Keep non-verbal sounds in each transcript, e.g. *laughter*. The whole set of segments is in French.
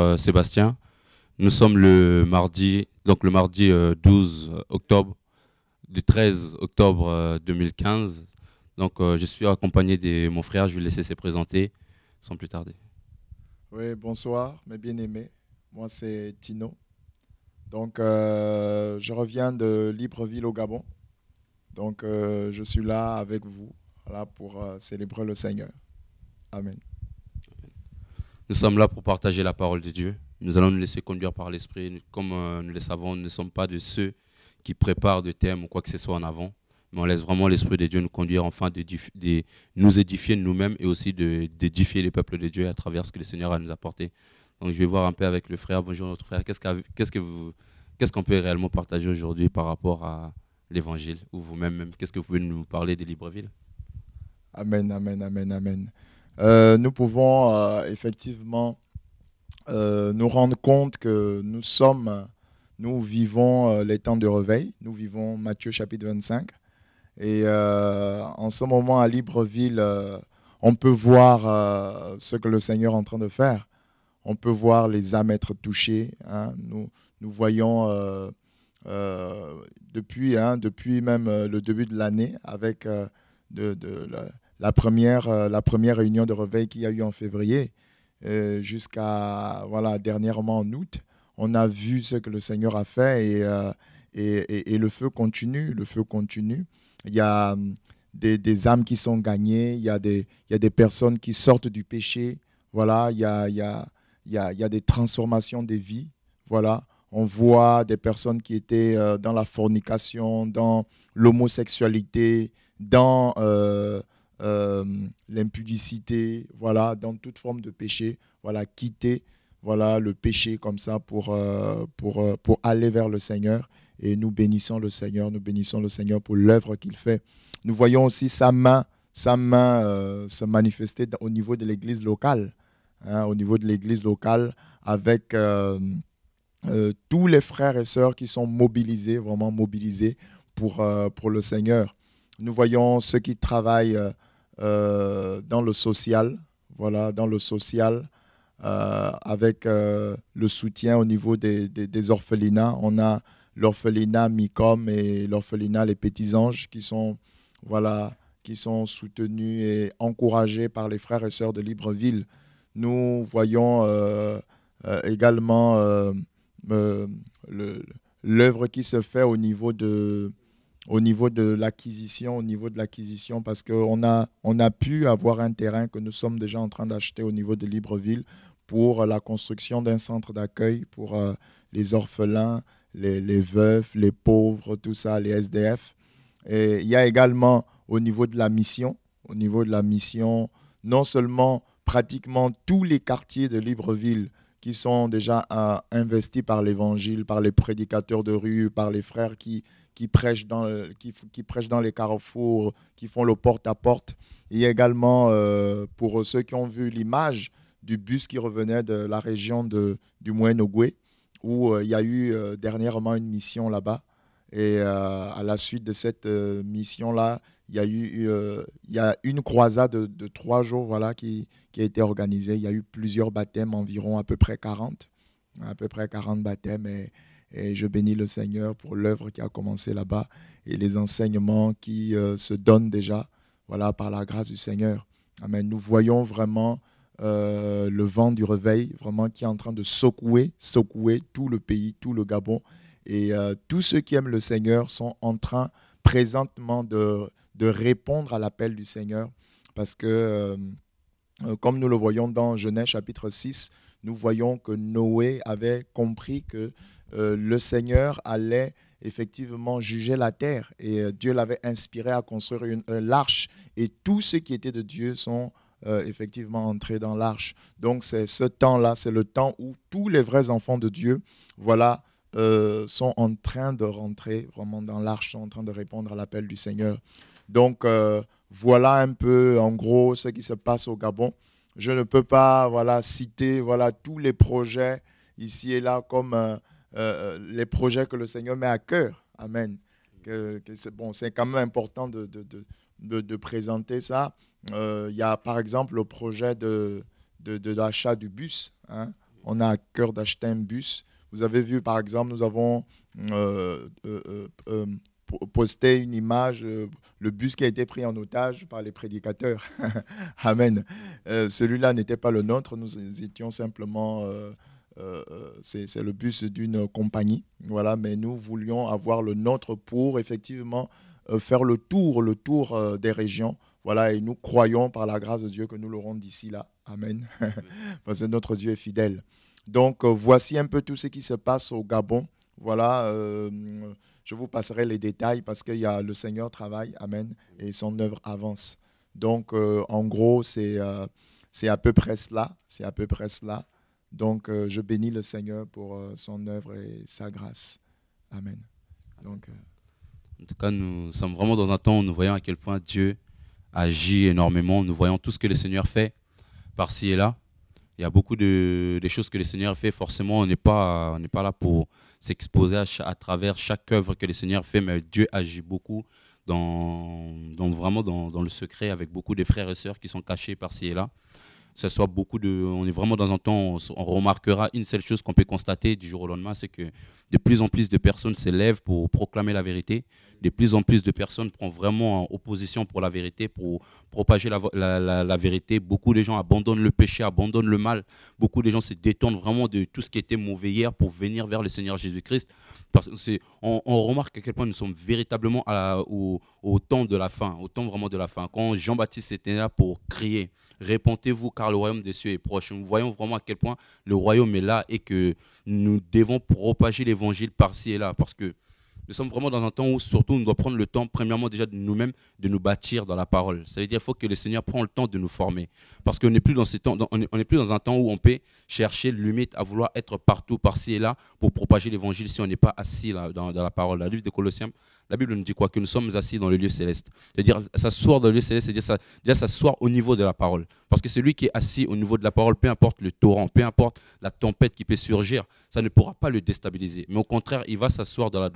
Euh, Sébastien. Nous sommes le mardi, donc le mardi 12 euh, octobre, du 13 octobre 2015. Euh, donc je suis accompagné de mon frère, je vais laisser se présenter sans plus tarder. Oui, bonsoir mes bien-aimés. Moi c'est Tino. Donc je reviens de Libreville au Gabon. Donc je suis là avec vous là, pour célébrer le Seigneur. Amen. Nous sommes là pour partager la parole de Dieu. Nous allons nous laisser conduire par l'Esprit. Comme euh, nous le savons, nous ne sommes pas de ceux qui préparent de thèmes ou quoi que ce soit en avant, mais on laisse vraiment l'Esprit de Dieu nous conduire enfin de, nous édifier nous-mêmes et aussi d'édifier les peuples de Dieu à travers ce que le Seigneur a nous apporté. Donc je vais voir un peu avec le frère. Bonjour notre frère. Qu'est-ce qu'on que qu'on peut réellement partager aujourd'hui par rapport à l'évangile ou vous-même Qu'est-ce que vous pouvez nous parler des Libreville Amen, amen, amen, amen. Euh, nous pouvons euh, effectivement euh, nous rendre compte que nous sommes, nous vivons les temps de réveil, nous vivons Matthieu chapitre 25. Et en ce moment à Libreville, on peut voir ce que le Seigneur est en train de faire. On peut voir les âmes être touchées. Hein. Nous, nous voyons depuis, hein, depuis même le début de l'année avec de, la première, euh, la première réunion de réveil qu'il y a eu en février euh, jusqu'à voilà, dernièrement en août. On a vu ce que le Seigneur a fait et, euh, et, le feu continue, le feu continue. Il y a hum, des, des, âmes qui sont gagnées, il y, a des, il y a des personnes qui sortent du péché, voilà, il y a, il y a, il y a, il y a des transformations des vies, voilà. On voit des personnes qui étaient dans la fornication, dans l'homosexualité, dans euh, l'impudicité, voilà, dans toute forme de péché, voilà, quitter voilà le péché comme ça pour, euh, pour, euh, pour aller vers le Seigneur. Et nous bénissons le Seigneur, nous bénissons le Seigneur pour l'œuvre qu'il fait. Nous voyons aussi sa main, sa main se manifester au niveau de l'Église locale, hein, au niveau de l'Église locale, avec tous les frères et sœurs qui sont mobilisés, vraiment mobilisés pour, pour le Seigneur. Nous voyons ceux qui travaillent euh, dans le social, voilà, dans le social, euh, avec euh, le soutien au niveau des, des, orphelinats. On a l'orphelinat MICOM et l'orphelinat Les Petits Anges qui sont, voilà, qui sont soutenus et encouragés par les frères et sœurs de Libreville. Nous voyons également l'œuvre qui se fait au niveau de au niveau de l'acquisition, au niveau de l'acquisition, parce qu'on a, on a pu avoir un terrain que nous sommes déjà en train d'acheter au niveau de Libreville pour euh, la construction d'un centre d'accueil pour euh, les orphelins, les, veufs, les pauvres, tout ça, les SDF. Et il y a également au niveau de la mission, au niveau de la mission, non seulement pratiquement tous les quartiers de Libreville qui sont déjà euh, investis par l'évangile, par les prédicateurs de rue, par les frères qui, qui prêchent dans, qui, qui, prêchent dans les carrefours, qui font le porte-à-porte. Et également, euh, pour ceux qui ont vu l'image du bus qui revenait de la région de, du moyen où euh, il y a eu euh, dernièrement une mission là-bas. Et à la suite de cette mission-là, il y a eu il y a une croisade de, trois jours voilà, qui, qui a été organisée. Il y a eu plusieurs baptêmes, environ à peu près 40. À peu près 40 baptêmes. Et je bénis le Seigneur pour l'œuvre qui a commencé là-bas et les enseignements qui euh, se donnent déjà, voilà, par la grâce du Seigneur. Amen. Nous voyons vraiment euh, le vent du réveil, vraiment qui est en train de secouer, secouer tout le pays, tout le Gabon. Et euh, tous ceux qui aiment le Seigneur sont en train présentement de, de répondre à l'appel du Seigneur. Parce que, comme nous le voyons dans Genèse chapitre 6, nous voyons que Noé avait compris que euh, le Seigneur allait effectivement juger la terre. Et euh, Dieu l'avait inspiré à construire une, l'arche. Et tous ceux qui étaient de Dieu sont euh, effectivement entrés dans l'arche. Donc c'est ce temps-là, c'est le temps où tous les vrais enfants de Dieu, voilà, sont en train de rentrer vraiment dans l'arche, sont en train de répondre à l'appel du Seigneur. Donc voilà un peu en gros ce qui se passe au Gabon. Je ne peux pas voilà citer voilà tous les projets ici et là comme euh, euh, les projets que le Seigneur met à cœur. Amen. Que, c'est bon, quand même important de, de, de, de présenter ça. Euh, il y a par exemple le projet de, de, l'achat du bus. Hein. On a à cœur d'acheter un bus. Vous avez vu par exemple, nous avons posté une image, le bus qui a été pris en otage par les prédicateurs. *laughs* Amen. Celui-là n'était pas le nôtre, nous étions simplement euh, euh, c'est le bus d'une compagnie. Voilà, mais nous voulions avoir le nôtre pour effectivement euh, faire le tour, le tour des régions. Voilà, et nous croyons par la grâce de Dieu que nous l'aurons d'ici là. Amen. *laughs* Parce que notre Dieu est fidèle. Donc voici un peu tout ce qui se passe au Gabon. Voilà, je vous passerai les détails parce que y a, le Seigneur travaille, Amen, et son œuvre avance. Donc en gros, c'est c'est à peu près cela. C'est à peu près cela. Donc, euh, je bénis le Seigneur pour euh, son œuvre et sa grâce. Amen. Donc, euh, en tout cas, nous sommes vraiment dans un temps où nous voyons à quel point Dieu agit énormément. Nous voyons tout ce que le Seigneur fait par-ci et là. Il y a beaucoup de, choses que le Seigneur fait. Forcément, on n'est pas, on pas là pour s'exposer à, travers chaque œuvre que le Seigneur fait, mais Dieu agit beaucoup dans, vraiment dans, dans, le secret avec beaucoup de frères et sœurs qui sont cachés par-ci et là soit beaucoup de. On est vraiment dans un temps, on, remarquera une seule chose qu'on peut constater du jour au lendemain, c'est que de plus en plus de personnes s'élèvent pour proclamer la vérité. De plus en plus de personnes prennent vraiment en opposition pour la vérité, pour propager la, la, la, vérité. Beaucoup de gens abandonnent le péché, abandonnent le mal. Beaucoup de gens se détournent vraiment de tout ce qui était mauvais hier pour venir vers le Seigneur Jésus-Christ. On, on remarque à quel point nous sommes véritablement au, au temps de la fin, au temps vraiment de la fin. Quand Jean-Baptiste était là pour crier, répondez vous car le royaume des cieux est proche. Nous voyons vraiment à quel point le royaume est là et que nous devons propager l'évangile par-ci et là, parce que nous sommes vraiment dans un temps où surtout on doit prendre le temps, premièrement déjà de nous-mêmes, de nous bâtir dans la parole. Ça veut dire qu'il faut que le Seigneur prenne le temps de nous former. Parce qu'on n'est plus, dans temps, on n'est plus dans un temps où on peut chercher limite à vouloir être partout, par-ci et là, pour propager l'évangile si on n'est pas assis là, dans, la parole. La livre de Colossiens la Bible nous dit quoi Que nous sommes assis dans le lieu céleste. C'est-à-dire s'asseoir dans le lieu céleste, c'est-à-dire s'asseoir au niveau de la parole. Parce que celui qui est assis au niveau de la parole, peu importe le torrent, peu importe la tempête qui peut surgir, ça ne pourra pas le déstabiliser. Mais au contraire, il va s'asseoir dans la,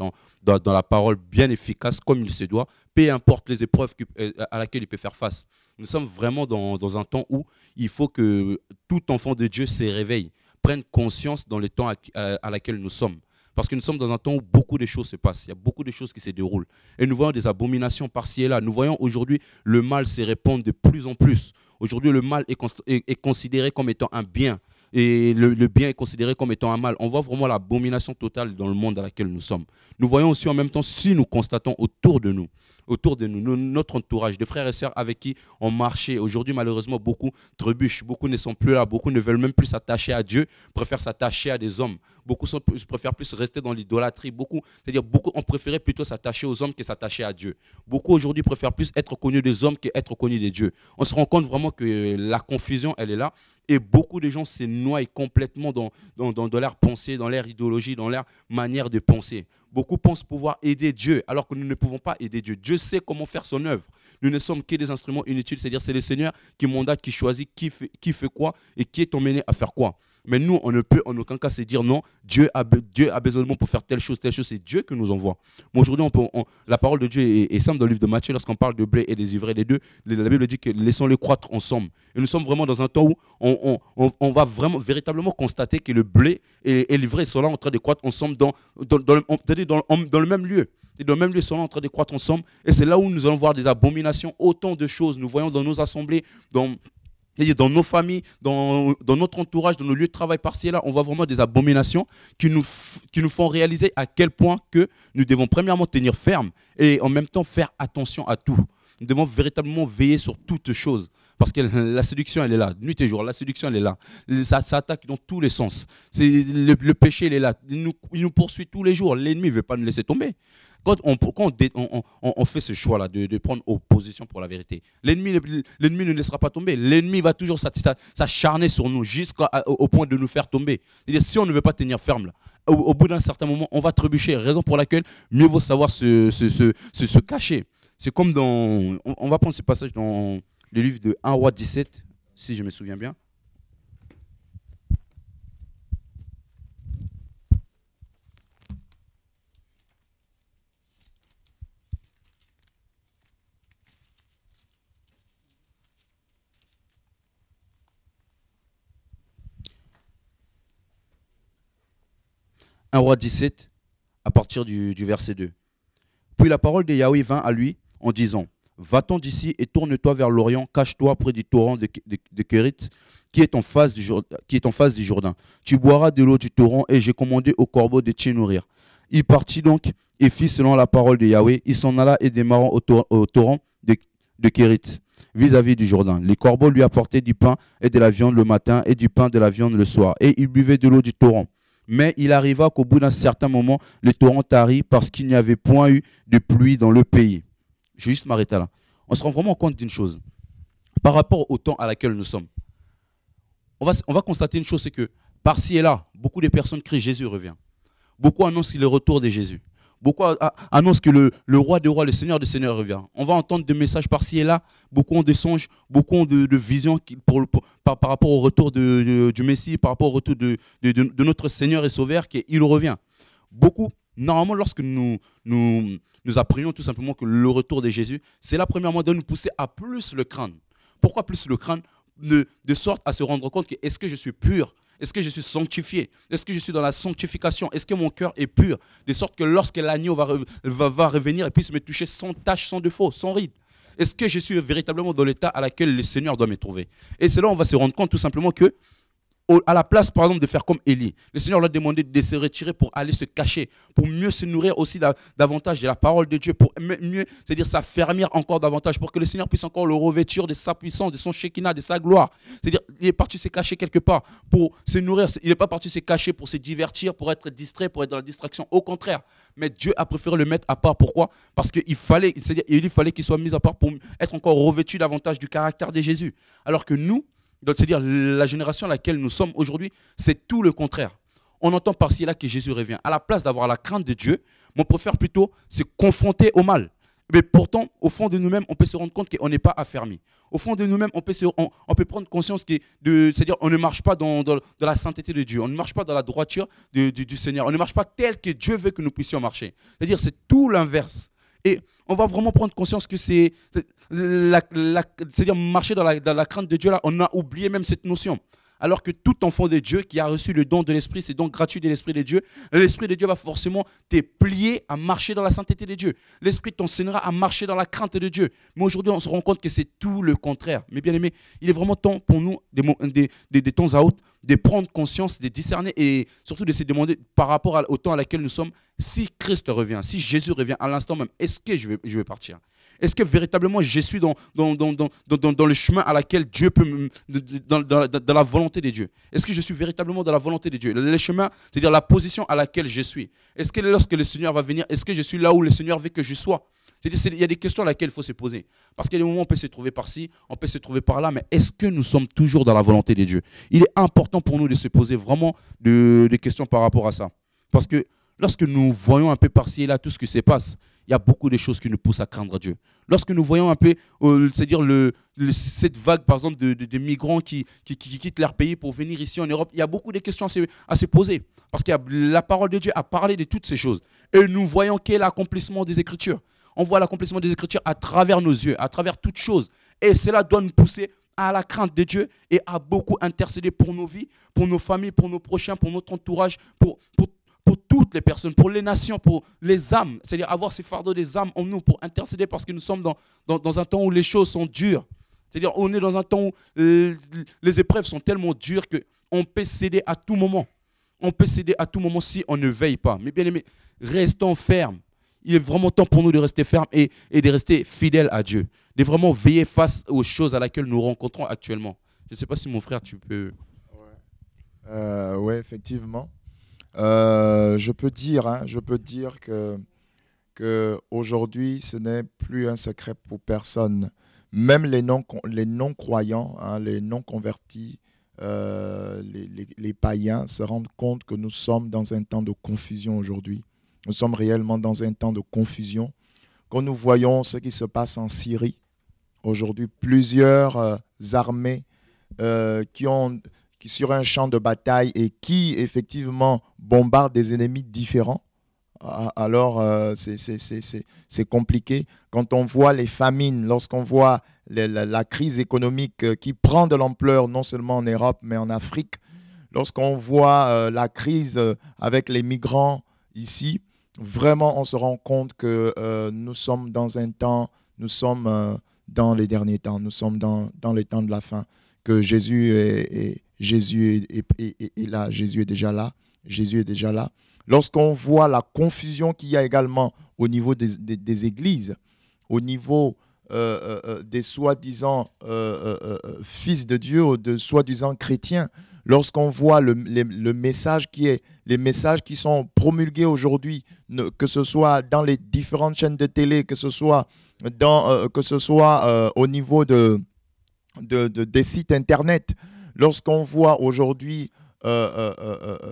dans, la parole bien efficace comme il se doit, peu importe les épreuves euh, à laquelle il peut faire face. Nous sommes vraiment dans, un temps où il faut que tout enfant de Dieu se réveille, prenne conscience dans le temps à laquelle nous sommes. Parce que nous sommes dans un temps où beaucoup de choses se passent. Il y a beaucoup de choses qui se déroulent. Et nous voyons des abominations par-ci et là. Nous voyons aujourd'hui le mal se répandre de plus en plus. Aujourd'hui, le mal est, considéré comme étant un bien. Et le, le, bien est considéré comme étant un mal. On voit vraiment l'abomination totale dans le monde dans lequel nous sommes. Nous voyons aussi en même temps, si nous constatons autour de nous, autour de nous, notre entourage, des frères et sœurs avec qui on marchait. Aujourd'hui, malheureusement, beaucoup trébuchent, beaucoup ne sont plus là, beaucoup ne veulent même plus s'attacher à Dieu, préfèrent s'attacher à des hommes. Beaucoup préfèrent plus rester dans l'idolâtrie. Beaucoup, c'est-à-dire beaucoup, ont préféré plutôt s'attacher aux hommes que s'attacher à Dieu. Beaucoup aujourd'hui préfèrent plus être connus des hommes que être connus des dieux. On se rend compte vraiment que la confusion, elle est là et beaucoup de gens se noient complètement dans, dans, dans, dans, leur pensée, dans leur idéologie, dans leur manière de penser. Beaucoup pensent pouvoir aider Dieu alors que nous ne pouvons pas aider Dieu sait comment faire son œuvre. Nous ne sommes que des instruments inutiles, c'est-à-dire c'est le Seigneur qui mandate, qui choisit qui fait, qui fait quoi et qui est emmené à faire quoi. Mais nous, on ne peut en aucun cas se dire non, Dieu a, Dieu besoin de nous pour faire telle chose, telle chose, c'est Dieu qui nous envoie. Mais aujourd'hui, on la parole de Dieu est, simple dans le livre de Matthieu, lorsqu'on parle de blé et des ivrés, les deux, la Bible dit que laissons-les croître ensemble. Et nous sommes vraiment dans un temps où on, va vraiment, véritablement constater que le blé et, et sont là en train de croître ensemble dans, dans, dans, dans le même lieu. Et dans même lieu, sont en train de croître ensemble. Et c'est là où nous allons voir des abominations, autant de choses. Nous voyons dans nos assemblées, dans nos familles, dans, notre entourage, dans nos lieux de travail partiels, là, on voit vraiment des abominations qui nous, qui nous font réaliser à quel point que nous devons premièrement tenir ferme et en même temps faire attention à tout. Nous devons véritablement veiller sur toutes choses. Parce que la séduction, elle est là, nuit et jour, la séduction, elle est là. Ça, ça attaque dans tous les sens. Le, le, péché, il est là. Il nous, nous poursuit tous les jours. L'ennemi ne veut pas nous laisser tomber. Quand on, on, fait ce choix-là de, prendre opposition pour la vérité, l'ennemi ne laissera pas tomber. L'ennemi va toujours s'acharner sur nous jusqu'au point de nous faire tomber. si on ne veut pas tenir ferme, au, bout d'un certain moment, on va trébucher. Raison pour laquelle mieux vaut savoir se, se, se, se cacher. C'est comme dans. On, on va prendre ce passage dans le livre de 1 roi 17, si je me souviens bien. Un roi 17, à partir du, du verset 2. Puis la parole de Yahweh vint à lui en disant, Va-t'en d'ici et tourne-toi vers l'Orient, cache-toi près du torrent de, de, Kérit qui est, en face du, qui est en face du Jourdain. Tu boiras de l'eau du torrent et j'ai commandé au corbeau de te nourrir. Il partit donc et fit selon la parole de Yahweh. Il s'en alla et démarra au, torrent de, de Kérit vis-à-vis du Jourdain. Les corbeaux lui apportaient du pain et de la viande le matin et du pain et de la viande le soir. Et il buvait de l'eau du torrent. Mais il arriva qu'au bout d'un certain moment, le torrent tarit parce qu'il n'y avait point eu de pluie dans le pays. Je vais juste m'arrêter là. On se rend vraiment compte d'une chose. Par rapport au temps à laquelle nous sommes, on va, on va constater une chose, c'est que par-ci et là, beaucoup de personnes crient Jésus revient. Beaucoup annoncent le retour de Jésus. Beaucoup annoncent que le, roi des rois, le seigneur des seigneurs revient. On va entendre des messages par-ci et là. Beaucoup ont des songes, beaucoup ont de, visions par, rapport au retour du Messie, par rapport au retour de, notre Seigneur et Sauveur, qui il revient. Beaucoup Normalement, lorsque nous, nous, nous apprenons tout simplement que le retour de Jésus, c'est la première premièrement de nous pousser à plus le crâne. Pourquoi plus le crâne de, sorte à se rendre compte que est-ce que je suis pur Est-ce que je suis sanctifié Est-ce que je suis dans la sanctification Est-ce que mon cœur est pur De sorte que lorsque l'agneau va, va, revenir, et puisse me toucher sans tache, sans défaut, sans ride. Est-ce que je suis véritablement dans l'état à laquelle le Seigneur doit me trouver Et c'est là on va se rendre compte tout simplement que à la place, par exemple, de faire comme Élie, le Seigneur l'a a demandé de se retirer pour aller se cacher, pour mieux se nourrir aussi davantage de la parole de Dieu, pour mieux, c'est-à-dire s'affermir encore davantage, pour que le Seigneur puisse encore le revêtir de sa puissance, de son Shekinah, de sa gloire. C'est-à-dire, il est parti se cacher quelque part pour se nourrir. Il n'est pas parti se cacher pour se divertir, pour être distrait, pour être dans la distraction. Au contraire, mais Dieu a préféré le mettre à part. Pourquoi Parce qu'il fallait, c'est-à-dire, il fallait qu'il soit mis à part pour être encore revêtu davantage du caractère de Jésus. Alors que nous, c'est-à-dire la génération à laquelle nous sommes aujourd'hui, c'est tout le contraire. On entend par-ci là que Jésus revient. À la place d'avoir la crainte de Dieu, on préfère plutôt se confronter au mal. Mais pourtant, au fond de nous-mêmes, on peut se rendre compte qu'on n'est pas affermi. Au fond de nous-mêmes, on, peut prendre conscience que, c'est-à-dire, on ne marche pas dans, la sainteté de Dieu, on ne marche pas dans la droiture du Seigneur, on ne marche pas tel que Dieu veut que nous puissions marcher. C'est-à-dire, c'est tout l'inverse. Et on va vraiment prendre conscience que c'est. dire marcher dans la, crainte de Dieu, là, on a oublié même cette notion. Alors que tout enfant de Dieu qui a reçu le don de l'Esprit, c'est donc gratuit de l'Esprit de Dieu, l'Esprit de Dieu va forcément te plier à marcher dans la sainteté de Dieu. L'Esprit t'enseignera à marcher dans la crainte de Dieu. Mais aujourd'hui, on se rend compte que c'est tout le contraire. Mais bien aimé, il est vraiment temps pour nous, des, temps à haute, de prendre conscience, de discerner et surtout de se demander par rapport au temps à laquelle nous sommes, si Christ revient, si Jésus revient à l'instant même, est-ce que je vais, je vais partir Est-ce que véritablement je suis dans, dans, le chemin à laquelle Dieu peut, dans, dans, dans la volonté de Dieu Est-ce que je suis véritablement dans la volonté de Dieu Le chemin, c'est-à-dire la position à laquelle je suis. Est-ce que lorsque le Seigneur va venir, est-ce que je suis là où le Seigneur veut que je sois il y a des questions à laquelle il faut se poser. Parce qu'il y a des moments où on peut se trouver par-ci, on peut se trouver par-là, mais est-ce que nous sommes toujours dans la volonté de Dieu Il est important pour nous de se poser vraiment des questions par rapport à ça. Parce que lorsque nous voyons un peu par-ci et là tout ce qui se passe, il y a beaucoup de choses qui nous poussent à craindre Dieu. Lorsque nous voyons un peu, euh, c'est-à-dire cette vague, par exemple, de, migrants qui, quittent leur pays pour venir ici en Europe, il y a beaucoup de questions à se, à se poser. Parce que la parole de Dieu a parlé de toutes ces choses. Et nous voyons quel est l'accomplissement des Écritures on voit l'accomplissement des Écritures à travers nos yeux, à travers toutes choses. Et cela doit nous pousser à la crainte de Dieu et à beaucoup intercéder pour nos vies, pour nos familles, pour nos prochains, pour notre entourage, pour, pour, toutes les personnes, pour les nations, pour les âmes. C'est-à-dire avoir ces fardeau des âmes en nous pour intercéder parce que nous sommes dans, un temps où les choses sont dures. C'est-à-dire on est dans un temps où euh, les épreuves sont tellement dures qu'on peut céder à tout moment. On peut céder à tout moment si on ne veille pas. Mais bien aimé, restons fermes il est vraiment temps pour nous de rester fermes et, de rester fidèles à Dieu, de vraiment veiller face aux choses à laquelle nous rencontrons actuellement. Je ne sais pas si mon frère, tu peux... Ouais, euh, effectivement. Euh, je peux dire, hein, je peux dire que, que aujourd'hui, ce n'est plus un secret pour personne. Même les non, les non croyants, hein, les non convertis, euh, les païens se rendent compte que nous sommes dans un temps de confusion aujourd'hui. Nous sommes réellement dans un temps de confusion. Quand nous voyons ce qui se passe en Syrie, aujourd'hui, plusieurs euh, armées euh, qui ont qui, sur un champ de bataille et qui effectivement bombardent des ennemis différents. Alors, euh, c'est compliqué. Quand on voit les famines, lorsqu'on voit la, crise économique qui prend de l'ampleur, non seulement en Europe, mais en Afrique, lorsqu'on voit la crise avec les migrants ici, vraiment, on se rend compte que euh, nous sommes dans un temps, nous sommes euh, dans les derniers temps, nous sommes dans, le temps de la fin, que Jésus est, Jésus est, là, Jésus est déjà là, Jésus est déjà là. Lorsqu'on voit la confusion qu'il y a également au niveau des, églises, au niveau euh, des soi-disant fils de Dieu ou de soi-disant chrétiens, lorsqu'on voit le, message qui est, les messages qui sont promulgués aujourd'hui, que ce soit dans les différentes chaînes de télé, que ce soit, dans, euh, que ce soit euh, au niveau de, des sites Internet, lorsqu'on voit aujourd'hui le,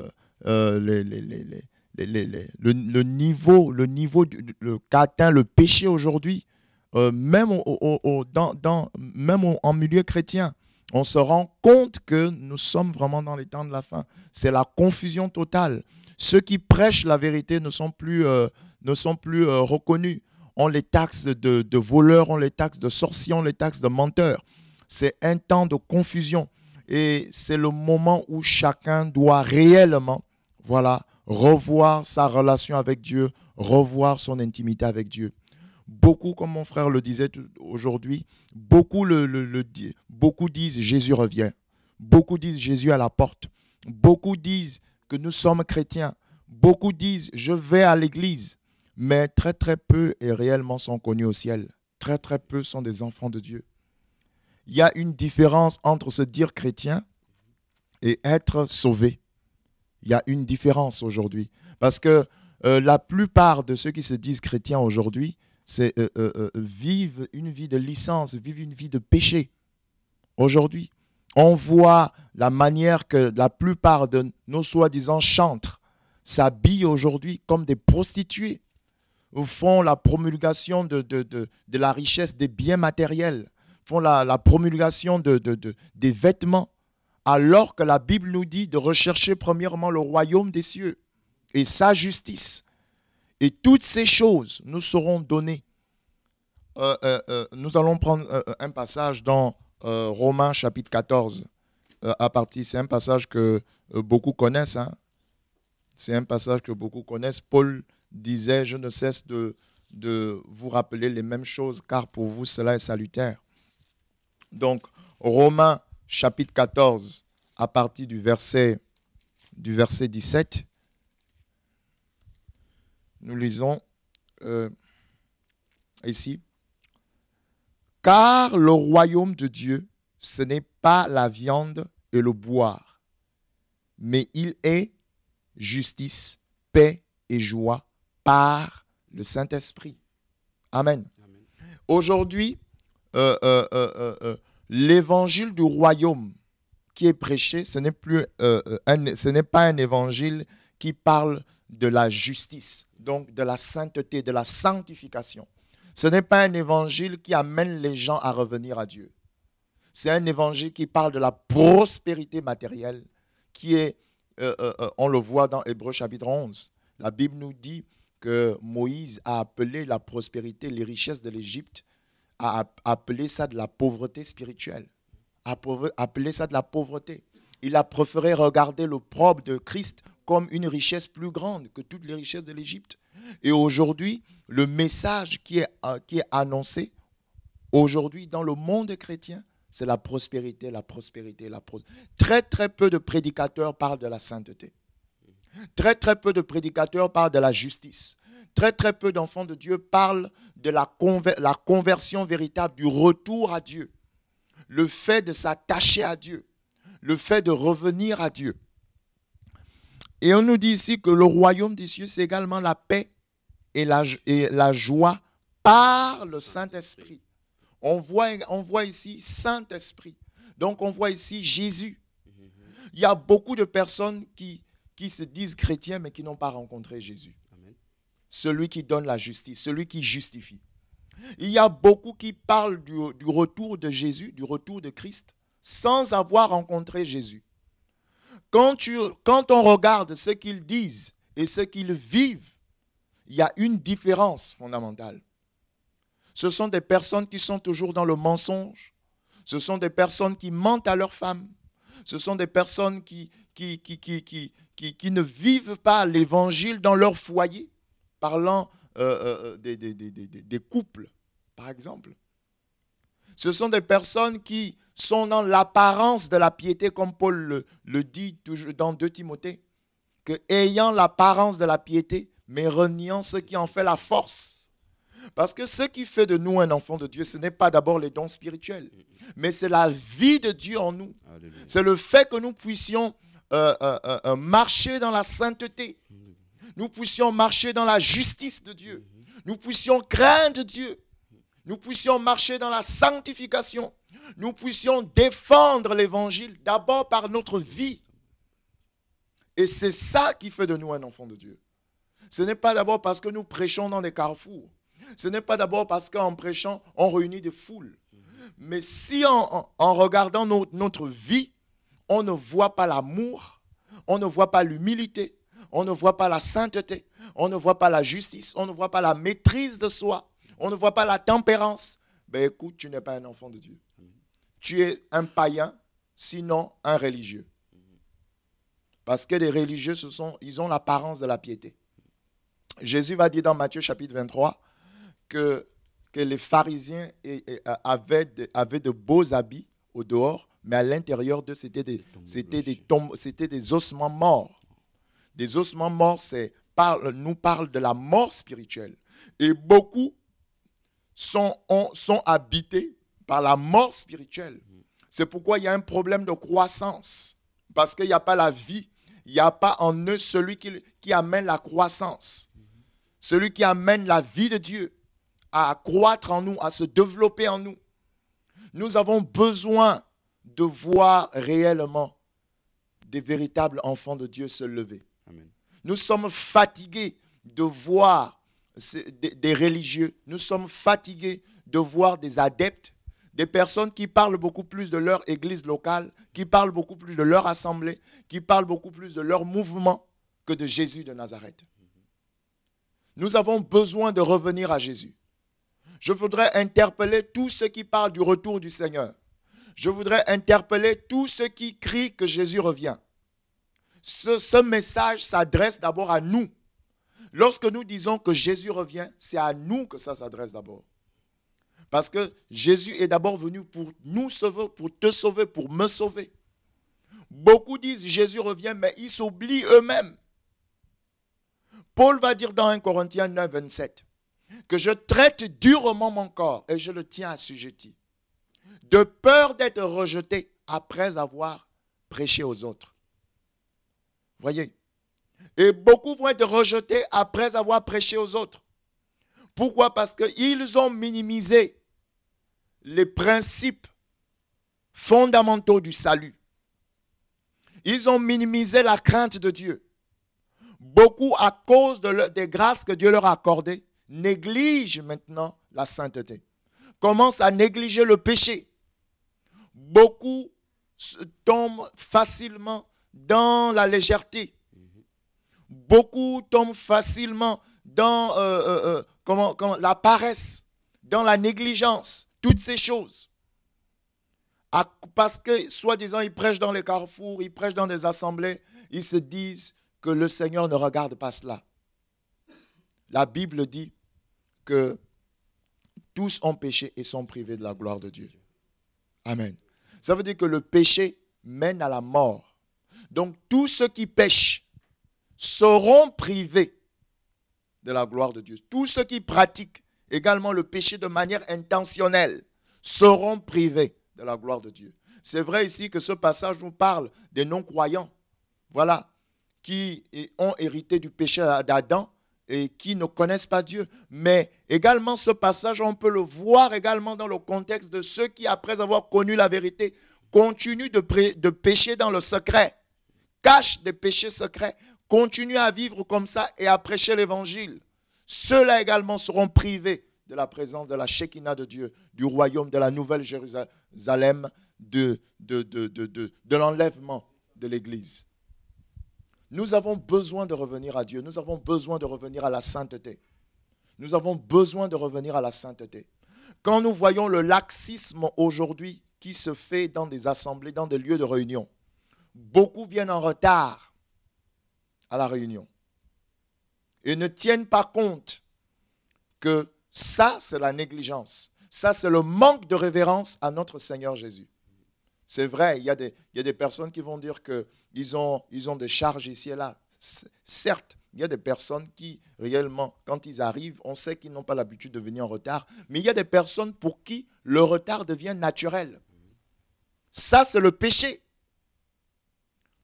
niveau, le niveau le péché aujourd'hui, euh, même, au, dans, dans, même en milieu chrétien on se rend compte que nous sommes vraiment dans les temps de la fin. C'est la confusion totale. Ceux qui prêchent la vérité ne sont plus, euh, ne sont plus euh, reconnus. On les taxe de, voleurs, on les taxe de sorciers, on les taxe de menteurs. C'est un temps de confusion. Et c'est le moment où chacun doit réellement, voilà, revoir sa relation avec Dieu, revoir son intimité avec Dieu. Beaucoup, comme mon frère le disait aujourd'hui, beaucoup, le, beaucoup disent Jésus revient. Beaucoup disent Jésus à la porte. Beaucoup disent que nous sommes chrétiens. Beaucoup disent je vais à l'église. Mais très très peu et réellement sont connus au ciel. Très très peu sont des enfants de Dieu. Il y a une différence entre se dire chrétien et être sauvé. Il y a une différence aujourd'hui. Parce que euh, la plupart de ceux qui se disent chrétiens aujourd'hui c'est euh, euh, euh, vivre une vie de licence, vivre une vie de péché. Aujourd'hui, on voit la manière que la plupart de nos soi-disant chantres s'habillent aujourd'hui comme des prostituées, font la promulgation de, la richesse des biens matériels, font la promulgation des vêtements, alors que la Bible nous dit de rechercher premièrement le royaume des cieux et sa justice et toutes ces choses nous seront données. Euh, euh, euh, nous allons prendre un passage dans Romains chapitre 14. à partir, c'est un passage que beaucoup connaissent. Hein. C'est un passage que beaucoup connaissent. Paul disait, je ne cesse de, de vous rappeler les mêmes choses, car pour vous cela est salutaire. Donc, Romains chapitre 14, à partir du verset, du verset 17, nous lisons euh, ici, car le royaume de Dieu, ce n'est pas la viande et le boire, mais il est justice, paix et joie par le Saint-Esprit. Amen. Aujourd'hui, euh, euh, l'évangile du royaume qui est prêché, ce n'est plus ce n'est pas un évangile qui parle de la justice, donc de la sainteté, de la sanctification. Ce n'est pas un évangile qui amène les gens à revenir à Dieu. C'est un évangile qui parle de la prospérité matérielle, qui est, euh, euh, euh, on le voit dans Hébreu chapitre 11. La Bible nous dit que Moïse a appelé la prospérité, les richesses de l'Égypte, a appelé ça de la pauvreté spirituelle, a appelé ça de la pauvreté. Il a préféré regarder le propre de Christ comme une richesse plus grande que toutes les richesses de l'Égypte. Et aujourd'hui, le message qui est, euh, qui est annoncé aujourd'hui dans le monde chrétien, c'est la prospérité, la prospérité, la prospérité. Très, très peu de prédicateurs parlent de la sainteté. Très, très peu de prédicateurs parlent de la justice. Très, très peu d'enfants de Dieu parlent de la, la conversion véritable, du retour à Dieu, le fait de s'attacher à Dieu, le fait de revenir à Dieu. Et on nous dit ici que le royaume des cieux, c'est également la paix et la, et la joie par le Saint-Esprit. On voit, on voit ici Saint-Esprit. Donc on voit ici Jésus. Il y a beaucoup de personnes qui, qui se disent chrétiens mais qui n'ont pas rencontré Jésus. Celui qui donne la justice, celui qui justifie. Il y a beaucoup qui parlent du retour de Jésus, du retour de Christ, sans avoir rencontré Jésus. Quand, on regarde ce qu'ils disent et ce qu'ils vivent, il y a une différence fondamentale. Ce sont des personnes qui sont toujours dans le mensonge. Ce sont des personnes qui mentent à leurs femmes. Ce sont des personnes qui, qui, qui, qui, ne vivent pas l'évangile dans leur foyer, parlant euh, euh, euh, des, des couples, par exemple. Ce sont des personnes qui sont dans l'apparence de la piété, comme Paul le, dit toujours dans 2 Timothée, que ayant l'apparence de la piété, mais reniant ce qui en fait la force. Parce que ce qui fait de nous un enfant de Dieu, ce n'est pas d'abord les dons spirituels, mais c'est la vie de Dieu en nous. C'est le fait que nous puissions euh, euh, euh, marcher dans la sainteté, nous puissions marcher dans la justice de Dieu, nous puissions craindre Dieu, nous puissions marcher dans la sanctification, nous puissions défendre l'évangile d'abord par notre vie. Et c'est ça qui fait de nous un enfant de Dieu. Ce n'est pas d'abord parce que nous prêchons dans des carrefours. Ce n'est pas d'abord parce qu'en prêchant, on réunit des foules. Mais si en, regardant notre vie, on ne voit pas l'amour, on ne voit pas l'humilité, on ne voit pas la sainteté, on ne voit pas la justice, on ne voit pas la maîtrise de soi, on ne voit pas la tempérance. Ben écoute, tu n'es pas un enfant de Dieu. Tu es un païen, sinon un religieux. Parce que les religieux, ils ont l'apparence de la piété. Jésus va dire dans Matthieu chapitre 23 que, que les pharisiens avaient de, beaux habits au dehors, mais à l'intérieur d'eux, c'était des, des, ossements morts. Des ossements morts, c'est nous parle de la mort spirituelle. Et beaucoup sont, habités par la mort spirituelle. C'est pourquoi il y a un problème de croissance, parce qu'il n'y a pas la vie, il n'y a pas en eux celui qui, amène la croissance, celui qui amène la vie de Dieu à croître en nous, à se développer en nous. Nous avons besoin de voir réellement des véritables enfants de Dieu se lever. Nous sommes fatigués de voir des religieux. Nous sommes fatigués de voir des adeptes, des personnes qui parlent beaucoup plus de leur église locale, qui parlent beaucoup plus de leur assemblée, qui parlent beaucoup plus de leur mouvement que de Jésus de Nazareth. Nous avons besoin de revenir à Jésus. Je voudrais interpeller tous ceux qui parlent du retour du Seigneur. Je voudrais interpeller tous ceux qui crient que Jésus revient. Ce, message s'adresse d'abord à nous, Lorsque nous disons que Jésus revient, c'est à nous que ça s'adresse d'abord. Parce que Jésus est d'abord venu pour nous sauver, pour te sauver, pour me sauver. Beaucoup disent Jésus revient, mais ils s'oublient eux-mêmes. Paul va dire dans 1 Corinthiens 9, 27 que je traite durement mon corps et je le tiens assujetti, de peur d'être rejeté après avoir prêché aux autres. Voyez, et beaucoup vont être rejetés après avoir prêché aux autres. Pourquoi Parce qu'ils ont minimisé les principes fondamentaux du salut. Ils ont minimisé la crainte de Dieu. Beaucoup, à cause des grâces que Dieu leur a accordées, négligent maintenant la sainteté. Commencent à négliger le péché. Beaucoup tombent facilement dans la légèreté. Beaucoup tombent facilement dans euh, euh, euh, comment, la paresse, dans la négligence, toutes ces choses. parce que, soi-disant, ils prêchent dans les carrefours, ils prêchent dans des assemblées, ils se disent que le Seigneur ne regarde pas cela. La Bible dit que tous ont péché et sont privés de la gloire de Dieu. Amen. Ça veut dire que le péché mène à la mort. Donc tous ceux qui pêchent seront privés de la gloire de Dieu. Tous ceux qui pratiquent également le péché de manière intentionnelle seront privés de la gloire de Dieu. C'est vrai ici que ce passage nous parle des non-croyants, voilà, qui ont hérité du péché d'Adam et qui ne connaissent pas Dieu. Mais également ce passage, on peut le voir également dans le contexte de ceux qui, après avoir connu la vérité, continuent de, de pécher dans le secret, cachent des péchés secrets Continuer à vivre comme ça et à prêcher l'évangile. Ceux-là également seront privés de la présence de la Shekinah de Dieu, du royaume de la Nouvelle Jérusalem, de, de, de l'enlèvement de l'Église. Nous avons besoin de revenir à Dieu. Nous avons besoin de revenir à la sainteté. Nous avons besoin de revenir à la sainteté. Quand nous voyons le laxisme aujourd'hui qui se fait dans des assemblées, dans des lieux de réunion, beaucoup viennent en retard à la réunion. Et ne tiennent pas compte que ça, c'est la négligence. Ça, c'est le manque de révérence à notre Seigneur Jésus. C'est vrai, il y, a des, il y, a des, personnes qui vont dire qu'ils ont, ils ont des charges ici et là. Certes, il y a des personnes qui, réellement, quand ils arrivent, on sait qu'ils n'ont pas l'habitude de venir en retard, mais il y a des personnes pour qui le retard devient naturel. Ça, c'est le péché.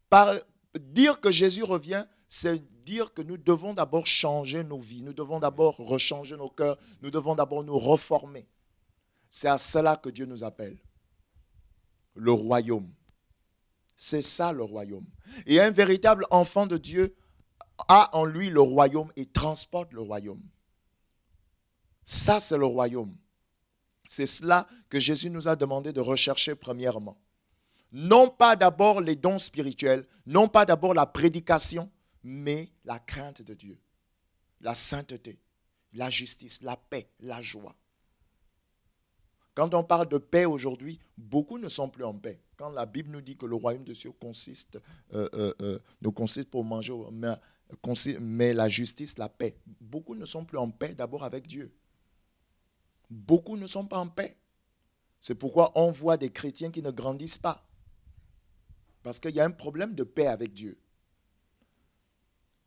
Par, dire que Jésus revient, c'est dire que nous devons d'abord changer nos vies, nous devons d'abord rechanger nos cœurs, nous devons d'abord nous reformer. C'est à cela que Dieu nous appelle. Le royaume. C'est ça le royaume. Et un véritable enfant de Dieu a en lui le royaume et transporte le royaume. Ça, c'est le royaume. C'est cela que Jésus nous a demandé de rechercher premièrement non pas d'abord les dons spirituels, non pas d'abord la prédication, mais la crainte de Dieu, la sainteté, la justice, la paix, la joie. Quand on parle de paix aujourd'hui, beaucoup ne sont plus en paix. Quand la Bible nous dit que le royaume de Dieu consiste, euh, euh, euh consiste pour manger, mais la justice, la paix, beaucoup ne sont plus en paix d'abord avec Dieu. Beaucoup ne sont pas en paix. C'est pourquoi on voit des chrétiens qui ne grandissent pas. Parce qu'il y a un problème de paix avec Dieu.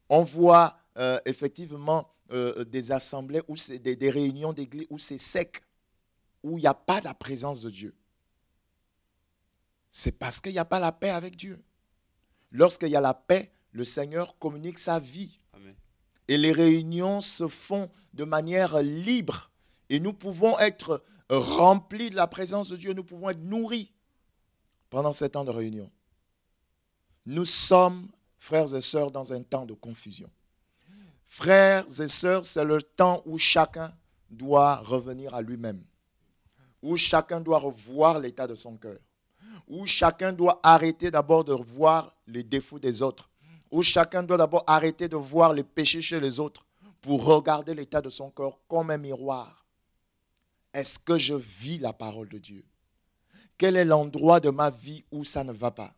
On voit euh, effectivement euh, euh, des assemblées, ou des, des réunions d'église où c'est sec, où il n'y a pas la présence de Dieu. C'est parce qu'il n'y a pas la paix avec Dieu. Lorsqu'il y a la paix, le Seigneur communique sa vie. Et les réunions se font de manière libre. Et nous pouvons être remplis de la présence de Dieu, nous pouvons être nourris pendant ces temps de réunion. Nous sommes, frères et sœurs, dans un temps de confusion. Frères et sœurs, c'est le temps où chacun doit revenir à lui-même, où chacun doit revoir l'état de son cœur, où chacun doit arrêter d'abord de voir les défauts des autres, où chacun doit d'abord arrêter de voir les péchés chez les autres pour regarder l'état de son cœur comme un miroir. Est-ce que je vis la parole de Dieu Quel est l'endroit de ma vie où ça ne va pas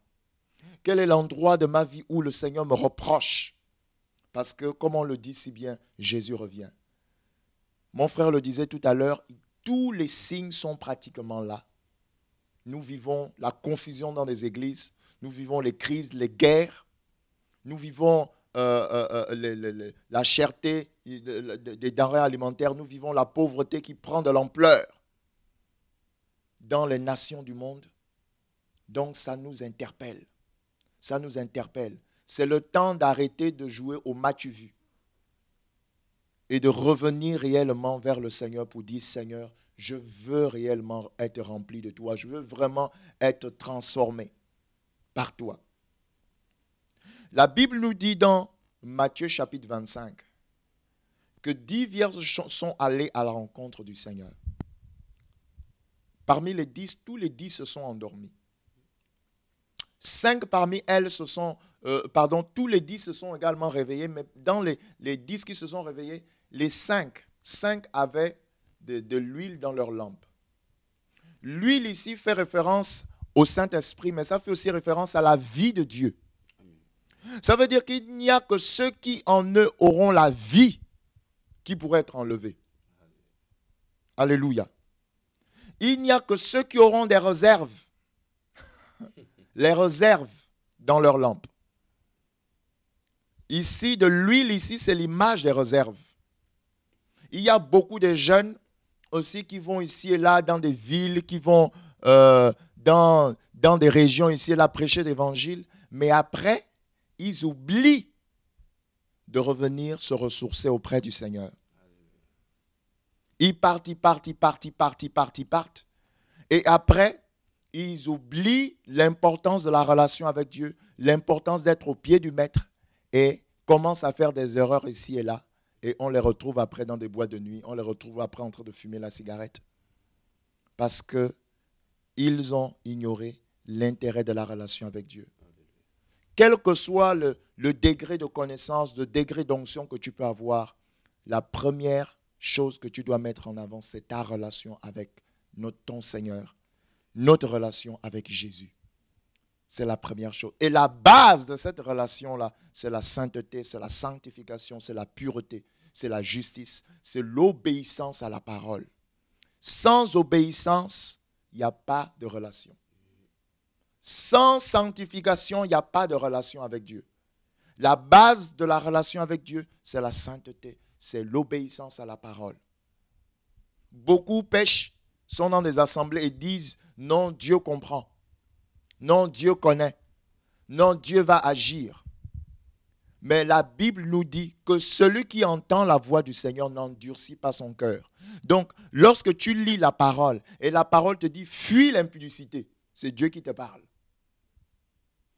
quel est l'endroit de ma vie où le Seigneur me reproche Parce que, comme on le dit si bien, Jésus revient. Mon frère le disait tout à l'heure, tous les signes sont pratiquement là. Nous vivons la confusion dans les églises, nous vivons les crises, les guerres, nous vivons euh, euh, euh, la cherté des denrées alimentaires, nous vivons la pauvreté qui prend de l'ampleur dans les nations du monde. Donc ça nous interpelle ça nous interpelle. C'est le temps d'arrêter de jouer au match vu et de revenir réellement vers le Seigneur pour dire Seigneur, je veux réellement être rempli de toi, je veux vraiment être transformé par toi. La Bible nous dit dans Matthieu chapitre 25 que diverses vierges sont allées à la rencontre du Seigneur. Parmi les dix, tous les dix se sont endormis. Cinq parmi elles se sont, euh, pardon, tous les dix se sont également réveillés, mais dans les, dix qui se sont réveillés, les cinq, cinq avaient de, de l'huile dans leur lampe. L'huile ici fait référence au Saint-Esprit, mais ça fait aussi référence à la vie de Dieu. Ça veut dire qu'il n'y a que ceux qui en eux auront la vie qui pourraient être enlevés. Alléluia. Il n'y a que ceux qui auront des réserves les réserves dans leur lampes. Ici, de l'huile, ici, c'est l'image des réserves. Il y a beaucoup de jeunes aussi qui vont ici et là dans des villes, qui vont euh, dans, dans des régions ici et là prêcher l'évangile, mais après, ils oublient de revenir se ressourcer auprès du Seigneur. Ils partent, ils partent, ils partent, ils partent, ils partent, ils partent. Et après, ils oublient l'importance de la relation avec Dieu, l'importance d'être au pied du maître et commencent à faire des erreurs ici et là. Et on les retrouve après dans des bois de nuit, on les retrouve après en train de fumer la cigarette. Parce qu'ils ont ignoré l'intérêt de la relation avec Dieu. Quel que soit le, degré de connaissance, le degré d'onction que tu peux avoir, la première chose que tu dois mettre en avant, c'est ta relation avec notre, ton Seigneur, notre relation avec Jésus. C'est la première chose. Et la base de cette relation-là, c'est la sainteté, c'est la sanctification, c'est la pureté, c'est la justice, c'est l'obéissance à la parole. Sans obéissance, il n'y a pas de relation. Sans sanctification, il n'y a pas de relation avec Dieu. La base de la relation avec Dieu, c'est la sainteté, c'est l'obéissance à la parole. Beaucoup pêchent, sont dans des assemblées et disent non, Dieu comprend. Non, Dieu connaît. Non, Dieu va agir. Mais la Bible nous dit que celui qui entend la voix du Seigneur n'endurcit pas son cœur. Donc, lorsque tu lis la parole et la parole te dit fuis l'impudicité, c'est Dieu qui te parle.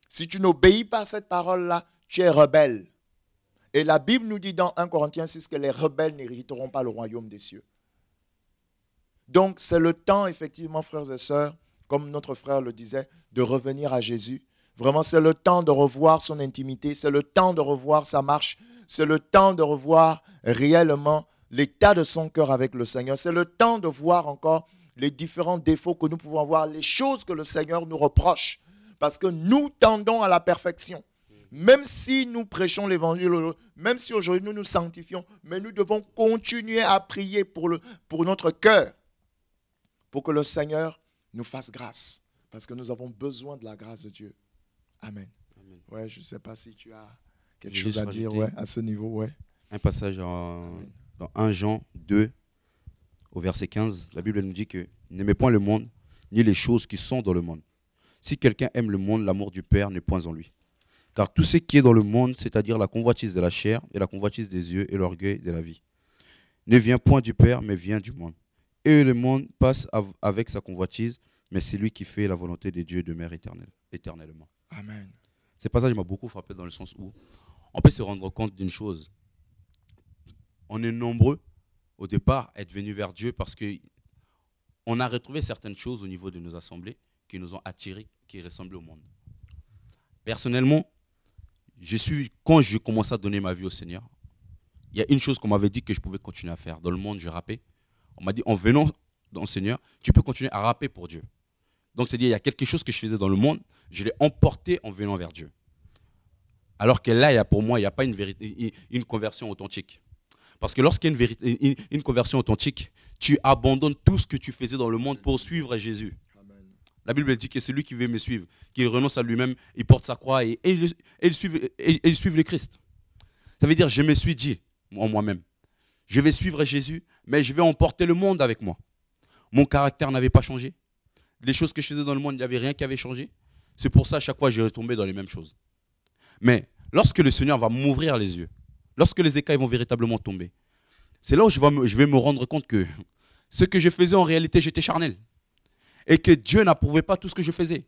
Si tu n'obéis pas à cette parole-là, tu es rebelle. Et la Bible nous dit dans 1 Corinthiens 6 que les rebelles n'hériteront pas le royaume des cieux. Donc c'est le temps, effectivement, frères et sœurs, comme notre frère le disait, de revenir à Jésus. Vraiment, c'est le temps de revoir son intimité, c'est le temps de revoir sa marche, c'est le temps de revoir réellement l'état de son cœur avec le Seigneur. C'est le temps de voir encore les différents défauts que nous pouvons avoir, les choses que le Seigneur nous reproche, parce que nous tendons à la perfection. Même si nous prêchons l'évangile, même si aujourd'hui nous nous sanctifions, mais nous devons continuer à prier pour, pour notre cœur, pour que le Seigneur nous fasse grâce, parce que nous avons besoin de la grâce de Dieu. Amen. je ne sais pas si tu as quelque chose à dire à ce niveau. Ouais. Un passage dans 1 Jean 2, au verset 15, la Bible nous dit que n'aimez point le monde, ni les choses qui sont dans le monde. Si quelqu'un aime le monde, l'amour du Père n'est point en lui. Car tout ce qui est dans le monde, c'est-à-dire la convoitise de la chair et la convoitise des yeux et l'orgueil de la vie, ne vient point du Père, mais vient du monde et le monde passe avec sa convoitise, mais c'est lui qui fait la volonté de Dieu demeure éternel, éternellement. Amen. Ce passage m'a beaucoup frappé dans le sens où on peut se rendre compte d'une chose. On est nombreux au départ à être venus vers Dieu parce que on a retrouvé certaines choses au niveau de nos assemblées qui nous ont attirés, qui ressemblaient au monde. Personnellement, je suis, quand je commencé à donner ma vie au Seigneur, il y a une chose qu'on m'avait dit que je pouvais continuer à faire. Dans le monde, je rappé on m'a dit, en venant dans le Seigneur, tu peux continuer à rapper pour Dieu. Donc, c'est-à-dire, il y a quelque chose que je faisais dans le monde, je l'ai emporté en venant vers Dieu. Alors que là, il a pour moi, il n'y a pas une, vérité, une conversion authentique. Parce que lorsqu'il y a une, conversion authentique, tu abandonnes tout ce que tu faisais dans le monde pour suivre Jésus. La Bible dit que c'est celui qui veut me suivre, qu'il renonce à lui-même, il porte sa croix et, il, suit le Christ. Ça veut dire, je me suis dit en moi-même, je vais suivre Jésus mais je vais emporter le monde avec moi. Mon caractère n'avait pas changé. Les choses que je faisais dans le monde, il n'y avait rien qui avait changé. C'est pour ça, à chaque fois, je tomber dans les mêmes choses. Mais lorsque le Seigneur va m'ouvrir les yeux, lorsque les écailles vont véritablement tomber, c'est là où je vais, me, je vais me rendre compte que ce que je faisais en réalité, j'étais charnel. Et que Dieu n'approuvait pas tout ce que je faisais.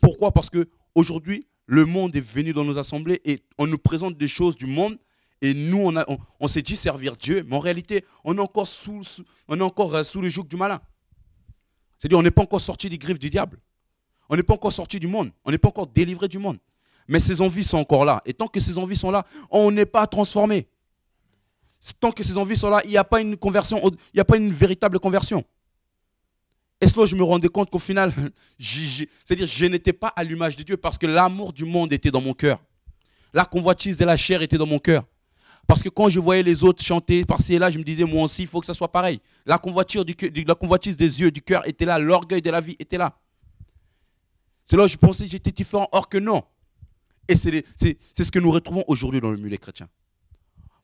Pourquoi Parce que aujourd'hui, le monde est venu dans nos assemblées et on nous présente des choses du monde et nous, on, s'est dit servir Dieu, mais en réalité, on est encore sous, on est encore euh, sous le joug du malin. C'est-à-dire, on n'est pas encore sorti des griffes du diable. On n'est pas encore sorti du monde. On n'est pas encore délivré du monde. Mais ces envies sont encore là. Et tant que ces envies sont là, on n'est pas transformé. Tant que ces envies sont là, il n'y a pas une conversion, il n'y a pas une véritable conversion. Et cela, je me rendais compte qu'au final, *laughs* c'est-à-dire, je n'étais pas à l'image de Dieu parce que l'amour du monde était dans mon cœur. La convoitise de la chair était dans mon cœur. Parce que quand je voyais les autres chanter par-ci et là, je me disais, moi aussi, il faut que ça soit pareil. La, la convoitise des yeux, du cœur était là, l'orgueil de la vie était là. C'est là où je pensais j'étais différent, or que non. Et c'est ce que nous retrouvons aujourd'hui dans le milieu chrétien.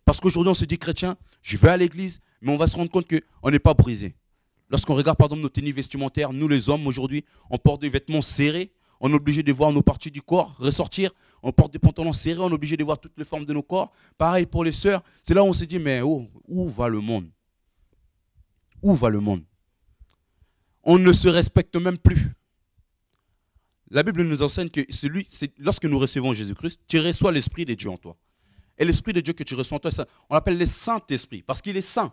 Parce qu'aujourd'hui, on se dit chrétien, je vais à l'église, mais on va se rendre compte qu'on n'est pas brisé. Lorsqu'on regarde, par exemple, nos tenues vestimentaires, nous les hommes, aujourd'hui, on porte des vêtements serrés, on est obligé de voir nos parties du corps ressortir. On porte des pantalons serrés, on est obligé de voir toutes les formes de nos corps. Pareil pour les sœurs. C'est là où on se dit, mais oh, où va le monde Où va le monde On ne se respecte même plus. La Bible nous enseigne que celui, lorsque nous recevons Jésus-Christ, tu reçois l'Esprit de Dieu en toi. Et l'Esprit de Dieu que tu reçois en toi, on l'appelle le Saint-Esprit, parce qu'il est saint.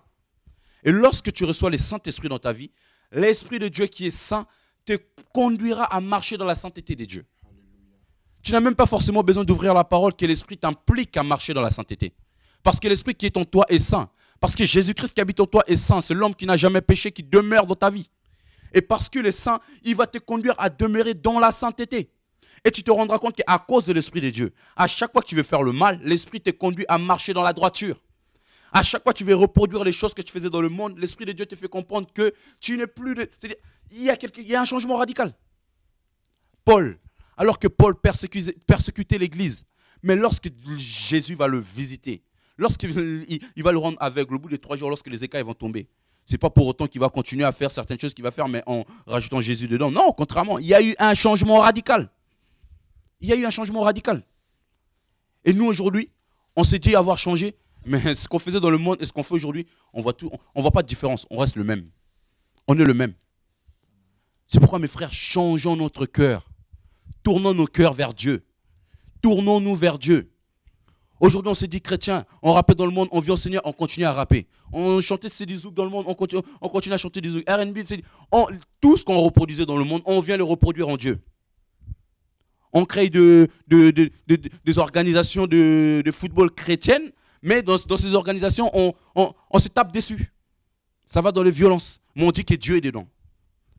Et lorsque tu reçois le Saint-Esprit dans ta vie, l'Esprit de Dieu qui est saint te conduira à marcher dans la sainteté des dieux. Tu n'as même pas forcément besoin d'ouvrir la parole que l'Esprit t'implique à marcher dans la sainteté. Parce que l'Esprit qui est en toi est saint. Parce que Jésus-Christ qui habite en toi est saint. C'est l'homme qui n'a jamais péché, qui demeure dans ta vie. Et parce qu'il est saint, il va te conduire à demeurer dans la sainteté. Et tu te rendras compte qu'à cause de l'Esprit de Dieu, à chaque fois que tu veux faire le mal, l'Esprit te conduit à marcher dans la droiture. À chaque fois, tu veux reproduire les choses que tu faisais dans le monde. L'Esprit de Dieu te fait comprendre que tu n'es plus Il y, a un changement radical. Paul, alors que Paul persécutait l'Église, mais lorsque Jésus va le visiter, lorsqu'il va le rendre avec le bout des trois jours, lorsque les écailles vont tomber, c'est pas pour autant qu'il va continuer à faire certaines choses qu'il va faire, mais en rajoutant Jésus dedans. Non, contrairement, il y a eu un changement radical. Il y a eu un changement radical. Et nous, aujourd'hui, on s'est dit avoir changé, mais *laughs* ce qu'on faisait dans le monde et ce qu'on fait aujourd'hui, on voit tout, on, voit pas de différence. On reste le même. On est le même. C'est pourquoi, mes frères, changeons notre cœur. Tournons nos cœurs vers Dieu. Tournons-nous vers Dieu. Aujourd'hui, on s'est dit chrétien, on rappait dans le monde, on vit au Seigneur, on continue à rapper. On chantait ces Zouk dans le monde, on continue, à chanter des Zouk. RB, tout ce qu'on reproduisait dans le monde, on vient le reproduire en Dieu. On crée des organisations de, football chrétiennes mais dans, ces organisations, on, se tape dessus. Ça va dans les violences, mais on dit que Dieu est dedans.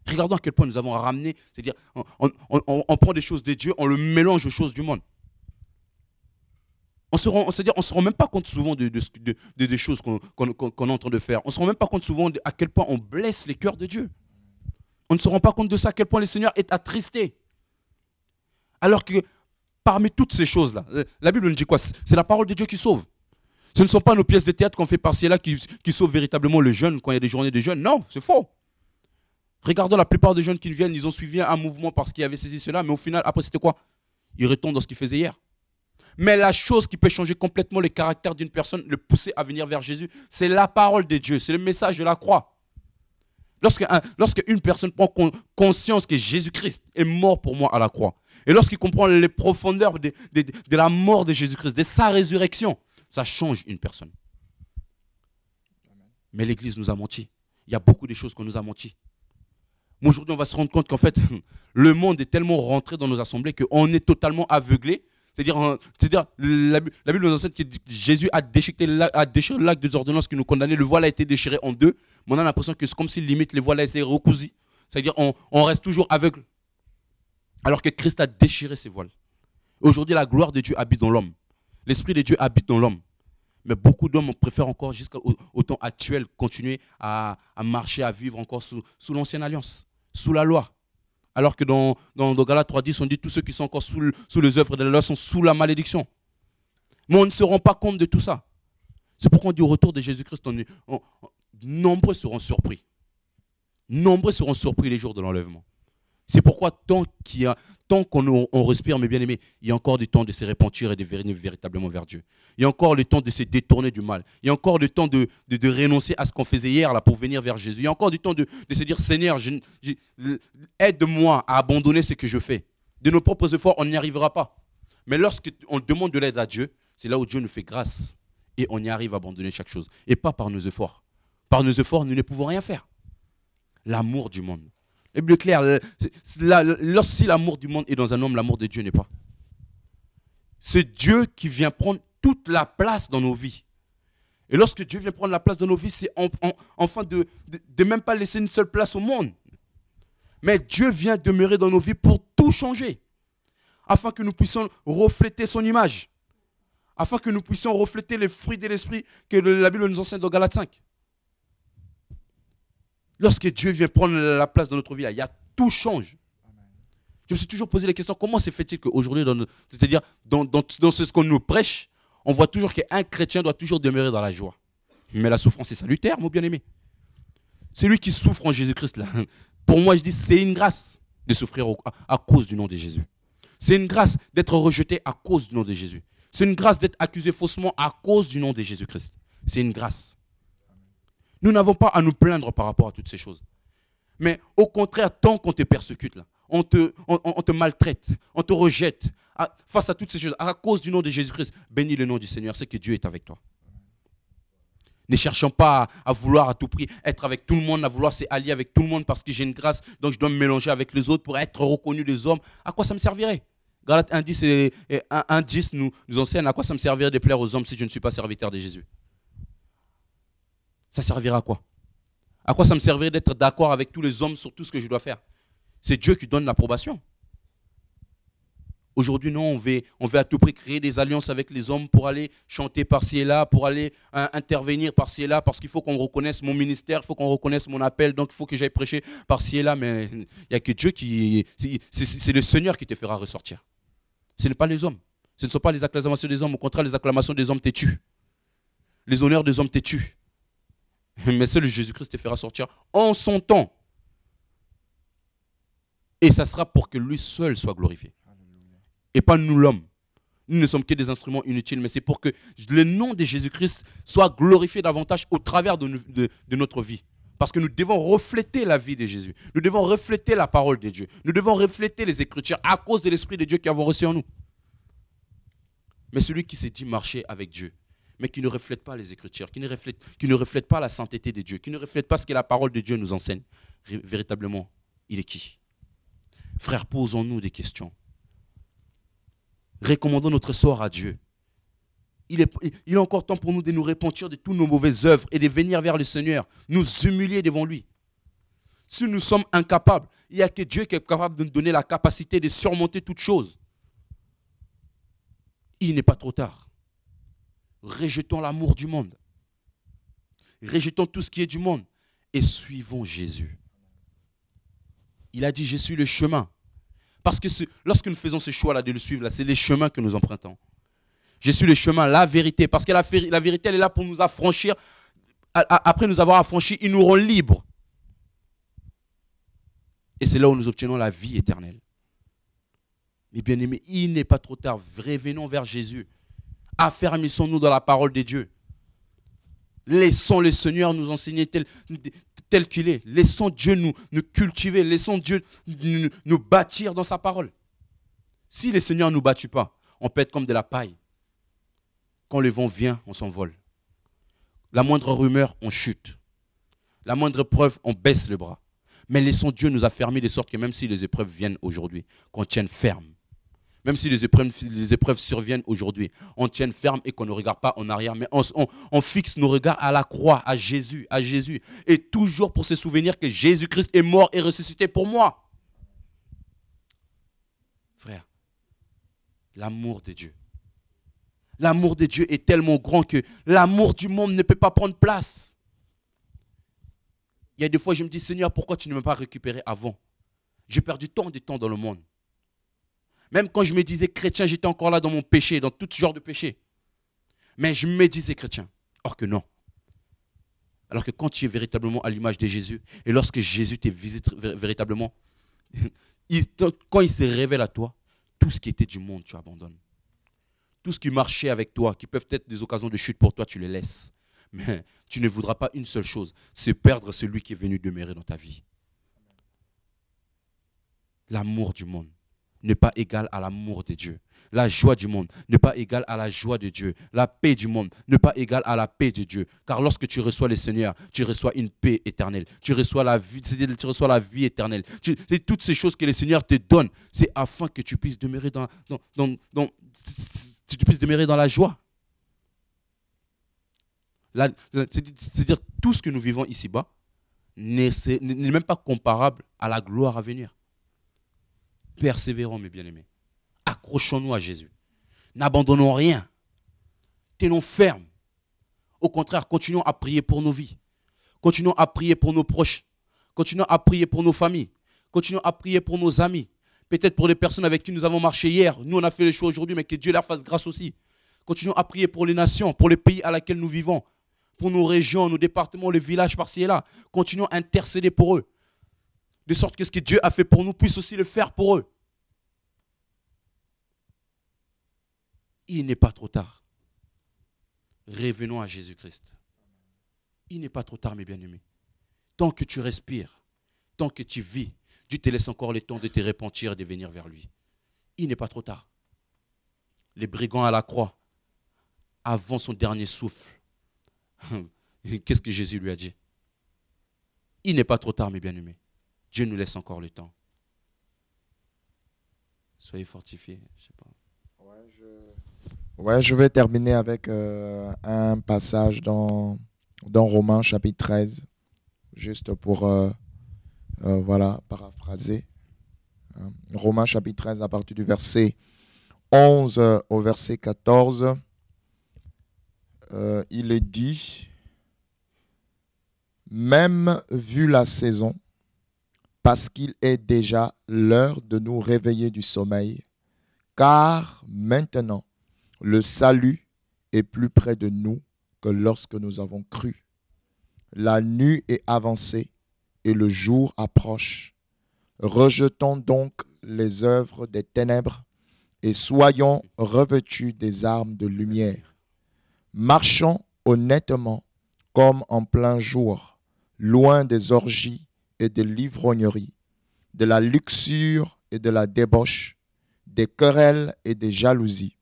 Regardons à quel point nous avons ramené, c'est-à-dire, on, prend des choses de Dieu, on le mélange aux choses du monde. On ne se, rend même pas compte souvent de, des choses qu'on est en train de faire. On ne se rend même pas compte souvent à quel point on blesse les cœurs de Dieu. On ne se rend pas compte de ça, à quel point le Seigneur est attristé. Alors que parmi toutes ces choses-là, la Bible nous dit quoi C'est la parole de Dieu qui sauve. Ce ne sont pas nos pièces de théâtre qu'on fait par-ci là qui, sauvent véritablement le jeune quand il y a des journées de jeunes. Non, c'est faux. Regardons la plupart des jeunes qui viennent, ils ont suivi un mouvement parce qu'ils avaient saisi cela, mais au final, après, c'était quoi Ils retombent dans ce qu'ils faisaient hier. Mais la chose qui peut changer complètement le caractère d'une personne, le pousser à venir vers Jésus, c'est la parole de Dieu, c'est le message de la croix. Lorsque, une personne prend conscience que Jésus-Christ est mort pour moi à la croix, et lorsqu'il comprend les profondeurs de la mort de Jésus-Christ, de sa résurrection, ça change une personne. Mais l'Église nous a menti. Il y a beaucoup de choses qu'on nous a menti. Aujourd'hui, on va se rendre compte qu'en fait, *laughs* le monde est tellement rentré dans nos assemblées qu'on est totalement aveuglé. C'est-à-dire, hein, la, la, Bible nous enseigne que Jésus a déchiré, déchiré l'acte des ordonnances qui nous condamnait. Le voile a été déchiré en deux. Mais on a l'impression que c'est comme s'il limite les voiles été recousis. C'est-à-dire, on, on reste toujours aveugle. Alors que Christ a déchiré ses voiles. Aujourd'hui, la gloire de Dieu habite dans l'homme. L'Esprit de Dieu habite dans l'homme. Mais beaucoup d'hommes préfèrent encore, jusqu'au temps actuel, continuer à, marcher, à vivre encore sous, l'ancienne alliance, sous la loi. Alors que dans, dans, Galates 3.10, on dit tous ceux qui sont encore sous, sous les œuvres de la loi sont sous la malédiction. Mais on ne se rend pas compte de tout ça. C'est pourquoi on dit au retour de Jésus-Christ, nombreux seront surpris. Nombreux seront surpris les jours de l'enlèvement. C'est pourquoi tant qu'on respire, mes bien-aimés, il y a encore du temps de se repentir et de venir véritablement vers Dieu. Il y a encore le temps de se détourner du mal. Il y a encore le temps de, renoncer à ce qu'on faisait hier là, pour venir vers Jésus. Il y a encore du temps de, de se dire, Seigneur, aide-moi à abandonner ce que je fais. De nos propres efforts, on n'y arrivera pas. Mais lorsqu'on demande de l'aide à Dieu, c'est là où Dieu nous fait grâce et on y arrive à abandonner chaque chose. Et pas par nos efforts. Par nos efforts, nous ne pouvons rien faire. L'amour du monde. Et bien claire. lorsque l'amour du monde est dans un homme, l'amour de Dieu n'est pas. C'est Dieu qui vient prendre toute la place dans nos vies. Et lorsque Dieu vient prendre la place dans nos vies, c'est en, enfin de, de, même pas laisser une seule place au monde. Mais Dieu vient demeurer dans nos vies pour tout changer, afin que nous puissions refléter son image, afin que nous puissions refléter les fruits de l'esprit que la Bible nous enseigne dans Galates 5. Lorsque Dieu vient prendre la place dans notre vie, il y a tout change. Je me suis toujours posé la question, comment se fait-il qu'aujourd'hui, c'est-à-dire dans, ce qu'on nous prêche, on voit toujours qu'un chrétien doit toujours demeurer dans la joie. Mais la souffrance est salutaire, mon bien-aimé. Celui qui souffre en Jésus-Christ, pour moi, je dis, c'est une grâce de souffrir à, cause du nom de Jésus. C'est une grâce d'être rejeté à cause du nom de Jésus. C'est une grâce d'être accusé faussement à cause du nom de Jésus-Christ. C'est une grâce. Nous n'avons pas à nous plaindre par rapport à toutes ces choses. Mais au contraire, tant qu'on te persécute, là, on te, maltraite, on te rejette face à toutes ces choses, à cause du nom de Jésus-Christ, bénis le nom du Seigneur, c'est que Dieu est avec toi. Ne cherchons pas à, vouloir à tout prix être avec tout le monde, à vouloir s'allier avec tout le monde parce que j'ai une grâce, donc je dois me mélanger avec les autres pour être reconnu des hommes. À quoi ça me servirait Galates 1.10 nous, nous enseigne à quoi ça me servirait de plaire aux hommes si je ne suis pas serviteur de Jésus ça servira à quoi À quoi ça me servirait d'être d'accord avec tous les hommes sur tout ce que je dois faire C'est Dieu qui donne l'approbation. Aujourd'hui, non, on veut, on à tout prix créer des alliances avec les hommes pour aller chanter par-ci et là, pour aller hein, intervenir par-ci et là, parce qu'il faut qu'on reconnaisse mon ministère, il faut qu'on reconnaisse mon appel, donc il faut que j'aille prêcher par-ci et là. Mais il n'y a que Dieu qui. C'est le Seigneur qui te fera ressortir. Ce sont pas les hommes. Ce ne sont pas les acclamations des hommes. Au contraire, les acclamations des hommes têtus, Les honneurs des hommes têtus. *laughs* Mais seul Jésus-Christ te fera sortir en son temps. Et ça sera pour que lui seul soit glorifié. Et pas nous l'homme. Nous ne sommes que des instruments inutiles, mais c'est pour que le nom de Jésus-Christ soit glorifié davantage au travers de, notre vie. Parce que nous devons refléter la vie de Jésus. Nous devons refléter la parole de Dieu. Nous devons refléter les Écritures à cause de l'Esprit de Dieu qui avons reçu en nous. Mais celui qui s'est dit marcher avec Dieu, mais qui ne reflète pas les Écritures, qui ne reflète, qui ne pas la sainteté de Dieu, qui ne reflète pas ce que la parole de Dieu nous enseigne. Véritablement, il est qui Frères, posons-nous des questions. Recommandons notre sort à Dieu. Il est, il encore temps pour nous de nous repentir de toutes nos mauvaises œuvres et de venir vers le Seigneur, nous humilier devant lui. Si nous sommes incapables, il n'y a que Dieu qui est capable de nous donner la capacité de surmonter toutes choses. Il n'est pas trop tard. Rejetons l'amour du monde. Rejetons tout ce qui est du monde et suivons Jésus. Il a dit, je suis le chemin. Parce que lorsque nous faisons ce choix-là de le suivre, c'est les chemins que nous empruntons. Je suis le chemin, la vérité. Parce que la, vérité, elle est là pour nous affranchir. Après nous avoir affranchis, il nous rend libres. Et c'est là où nous obtenons la vie éternelle. Mais bien aimé, il n'est pas trop tard. Revenons vers Jésus. Affermissons-nous dans la parole de Dieu. Laissons le Seigneur nous enseigner tel, qu'il est. Laissons Dieu nous, cultiver. Laissons Dieu nous, bâtir dans sa parole. Si le Seigneur ne nous bâtit pas, on peut être comme de la paille. Quand le vent vient, on s'envole. La moindre rumeur, on chute. La moindre preuve, on baisse le bras. Mais laissons Dieu nous affermir de sorte que même si les épreuves viennent aujourd'hui, qu'on tienne ferme même si les épreuves, les épreuves surviennent aujourd'hui, on tienne ferme et qu'on ne regarde pas en arrière, mais on, on, fixe nos regards à la croix, à Jésus, à Jésus. Et toujours pour se souvenir que Jésus-Christ est mort et ressuscité pour moi. Frère, l'amour de Dieu. L'amour de Dieu est tellement grand que l'amour du monde ne peut pas prendre place. Il y a des fois, je me dis, Seigneur, pourquoi tu ne m'as pas récupéré avant J'ai perdu tant de temps dans le monde. Même quand je me disais chrétien, j'étais encore là dans mon péché, dans tout genre de péché. Mais je me disais chrétien. Or que non. Alors que quand tu es véritablement à l'image de Jésus, et lorsque Jésus *laughs* te visite véritablement, quand il se révèle à toi, tout ce qui était du monde, tu abandonnes. Tout ce qui marchait avec toi, qui peuvent être des occasions de chute pour toi, tu les laisses. Mais *laughs* tu ne voudras pas une seule chose, c'est perdre celui qui est venu demeurer dans ta vie. L'amour du monde n'est pas égale à l'amour de Dieu. La joie du monde n'est pas égale à la joie de Dieu. La paix du monde n'est pas égale à la paix de Dieu. Car lorsque tu reçois le Seigneur, tu reçois une paix éternelle. Tu reçois la vie, tu reçois la vie éternelle. toutes ces choses que le Seigneur te donne. C'est afin que tu puisses demeurer dans, tu puisses dans la joie. C'est-à-dire tout ce que nous vivons ici-bas n'est même pas comparable à la gloire à venir. Persévérons, mes bien-aimés. Accrochons-nous à Jésus. N'abandonnons rien. Tenons ferme. Au contraire, continuons à prier pour nos vies. Continuons à prier pour nos proches. Continuons à prier pour nos familles. Continuons à prier pour nos amis. Peut-être pour les personnes avec qui nous avons marché hier. Nous, on a fait les choses aujourd'hui, mais que Dieu leur fasse grâce aussi. Continuons à prier pour les nations, pour les pays à laquelle nous vivons, pour nos régions, nos départements, les villages par-ci et là. Continuons à intercéder pour eux de sorte que ce que Dieu a fait pour nous puisse aussi le faire pour eux. Il n'est pas trop tard. Revenons à Jésus-Christ. Il n'est pas trop tard, mes bien-aimés. Tant que tu respires, tant que tu vis, Dieu te laisse encore le temps de te repentir et de venir vers lui. Il n'est pas trop tard. Les brigands à la croix, avant son dernier souffle, *laughs* qu'est-ce que Jésus lui a dit Il n'est pas trop tard, mes bien-aimés. Dieu nous laisse encore le temps. Soyez fortifiés. Je sais pas. Ouais, je... vais terminer avec euh, un passage dans, dans Romains chapitre 13, juste pour euh, euh, voilà, paraphraser. Romains chapitre 13 à partir du verset 11 au verset 14. il est dit, même vu la saison, parce qu'il est déjà l'heure de nous réveiller du sommeil, car maintenant le salut est plus près de nous que lorsque nous avons cru. La nuit est avancée et le jour approche. Rejetons donc les œuvres des ténèbres et soyons revêtus des armes de lumière. Marchons honnêtement comme en plein jour, loin des orgies et de l'ivrognerie, de la luxure et de la débauche, des querelles et des jalousies.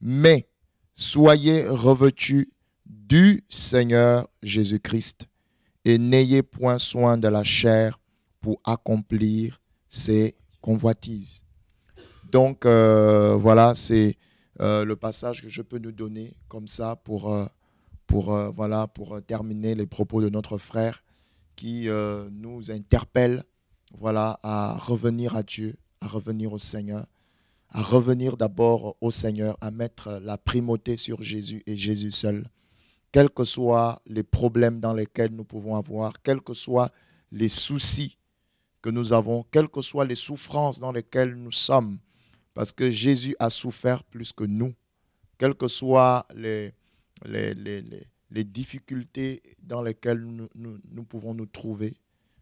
Mais soyez revêtus du Seigneur Jésus-Christ et n'ayez point soin de la chair pour accomplir ses convoitises. Donc euh, voilà, c'est euh, le passage que je peux nous donner comme ça pour, euh, pour, voilà, pour terminer les propos de notre frère qui euh, nous interpelle voilà, à revenir à Dieu, à revenir au Seigneur, à revenir d'abord au Seigneur, à mettre la primauté sur Jésus et Jésus seul. Quels que soient les problèmes dans lesquels nous pouvons avoir, quels que soient les soucis que nous avons, quelles que soient les souffrances dans lesquelles nous sommes, parce que Jésus a souffert plus que nous, quels que soient les, les les difficultés dans lesquelles nous, pouvons nous trouver.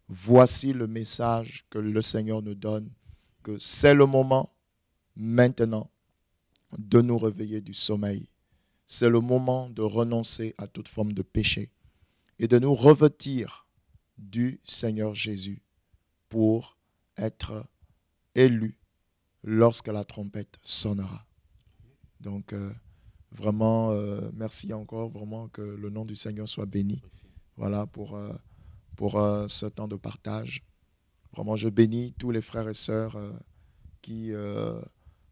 Voici le message que le Seigneur nous donne, que c'est le moment maintenant de nous réveiller du sommeil. C'est le moment de renoncer à toute forme de péché et de nous revêtir du Seigneur Jésus pour être élus lorsque la trompette sonnera. Donc, euh, Vraiment, euh, merci encore, vraiment que le nom du Seigneur soit béni. Voilà pour, euh, pour euh, ce temps de partage. Vraiment, je bénis tous les frères et sœurs qui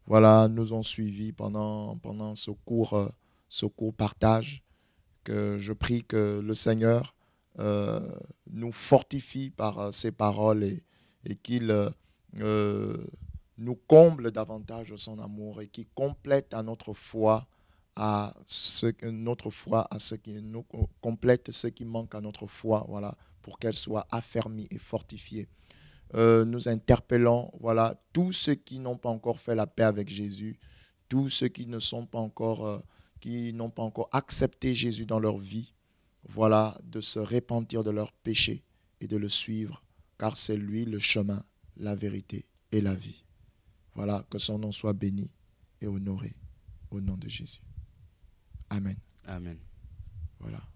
voilà, nous ont suivis pendant, pendant ce, court, ce partage. Que je prie que le Seigneur nous fortifie par ses paroles et, et qu'il nous comble davantage de son amour et qu'il complète à notre foi à ce notre foi, à ce qui nous complète, ce qui manque à notre foi, voilà, pour qu'elle soit affermie et fortifiée. Euh, nous interpellons, voilà, tous ceux qui n'ont pas encore fait la paix avec Jésus, tous ceux qui ne sont pas encore, euh, qui n'ont pas encore accepté Jésus dans leur vie, voilà, de se repentir de leurs péchés et de le suivre, car c'est lui le chemin, la vérité et la vie. Voilà, que son nom soit béni et honoré au nom de Jésus. Amen. Amen. Voilà.